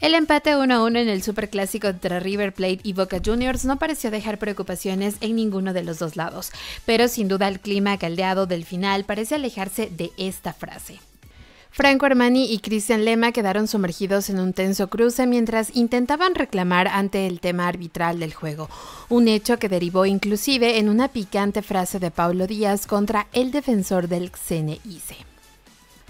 El empate 1 1 en el superclásico entre River Plate y Boca Juniors no pareció dejar preocupaciones en ninguno de los dos lados, pero sin duda el clima caldeado del final parece alejarse de esta frase. Franco Armani y Cristian Lema quedaron sumergidos en un tenso cruce mientras intentaban reclamar ante el tema arbitral del juego, un hecho que derivó inclusive en una picante frase de Paulo Díaz contra el defensor del CNIC.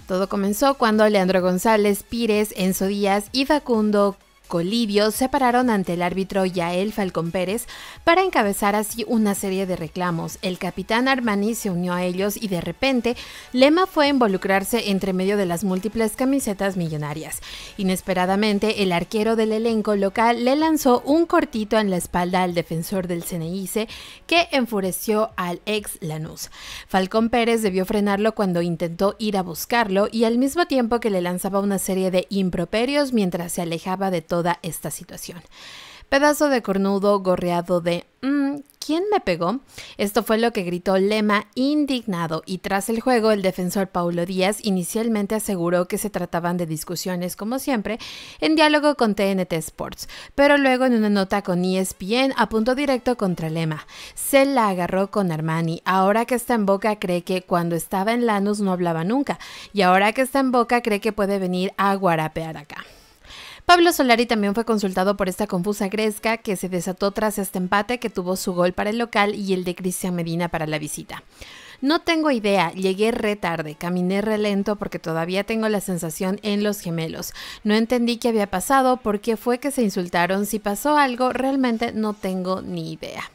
Todo comenzó cuando Leandro González Pires, Enzo Díaz y Facundo colibios se pararon ante el árbitro Yael Falcón Pérez para encabezar así una serie de reclamos. El capitán Armani se unió a ellos y de repente Lema fue involucrarse entre medio de las múltiples camisetas millonarias. Inesperadamente, el arquero del elenco local le lanzó un cortito en la espalda al defensor del Ceneice que enfureció al ex Lanús. Falcón Pérez debió frenarlo cuando intentó ir a buscarlo y al mismo tiempo que le lanzaba una serie de improperios mientras se alejaba de todo toda esta situación. Pedazo de cornudo gorreado de mm, ¿quién me pegó? Esto fue lo que gritó Lema indignado y tras el juego el defensor Paulo Díaz inicialmente aseguró que se trataban de discusiones como siempre en diálogo con TNT Sports, pero luego en una nota con ESPN apuntó directo contra Lema. Se la agarró con Armani, ahora que está en Boca cree que cuando estaba en Lanús no hablaba nunca y ahora que está en Boca cree que puede venir a guarapear acá. Pablo Solari también fue consultado por esta confusa gresca que se desató tras este empate que tuvo su gol para el local y el de Cristian Medina para la visita. No tengo idea, llegué re tarde, caminé re lento porque todavía tengo la sensación en los gemelos. No entendí qué había pasado, por qué fue que se insultaron, si pasó algo, realmente no tengo ni idea.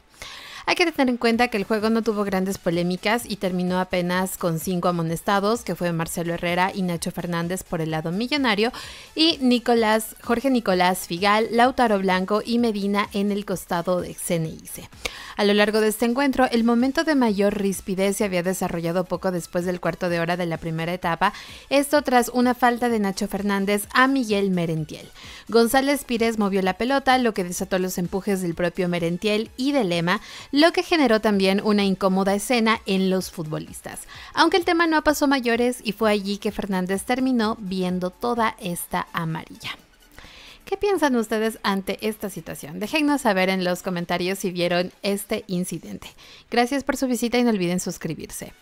Hay que tener en cuenta que el juego no tuvo grandes polémicas y terminó apenas con cinco amonestados, que fue Marcelo Herrera y Nacho Fernández por el lado millonario, y Nicolás, Jorge Nicolás Figal, Lautaro Blanco y Medina en el costado de CNIC. A lo largo de este encuentro, el momento de mayor rispidez se había desarrollado poco después del cuarto de hora de la primera etapa, esto tras una falta de Nacho Fernández a Miguel Merentiel. González Pires movió la pelota, lo que desató los empujes del propio Merentiel y de Lema, lo que generó también una incómoda escena en los futbolistas. Aunque el tema no pasó mayores y fue allí que Fernández terminó viendo toda esta amarilla. ¿Qué piensan ustedes ante esta situación? Déjennos saber en los comentarios si vieron este incidente. Gracias por su visita y no olviden suscribirse.